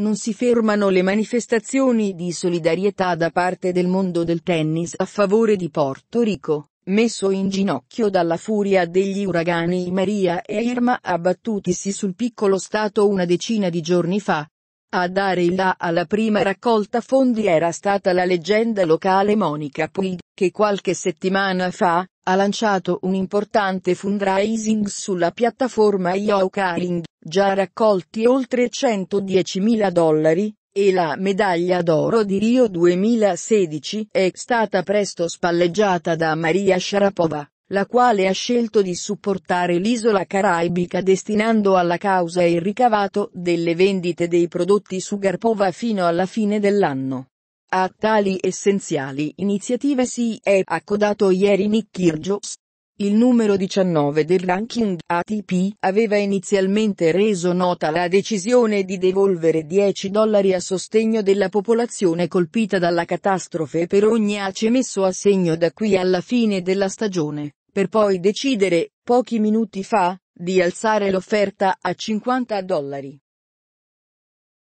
non si fermano le manifestazioni di solidarietà da parte del mondo del tennis a favore di Porto Rico, messo in ginocchio dalla furia degli uragani Maria e Irma abbattutisi sul piccolo stato una decina di giorni fa, a dare il là alla prima raccolta fondi era stata la leggenda locale Monica Puig, che qualche settimana fa, ha lanciato un importante fundraising sulla piattaforma Yocaring, già raccolti oltre 110.000 dollari, e la medaglia d'oro di Rio 2016 è stata presto spalleggiata da Maria Sharapova la quale ha scelto di supportare l'isola caraibica destinando alla causa il ricavato delle vendite dei prodotti su Garpova fino alla fine dell'anno. A tali essenziali iniziative si è accodato ieri Nick Kyrgios. Il numero 19 del ranking ATP aveva inizialmente reso nota la decisione di devolvere 10 dollari a sostegno della popolazione colpita dalla catastrofe per ogni ace messo a segno da qui alla fine della stagione per poi decidere, pochi minuti fa, di alzare l'offerta a 50 dollari.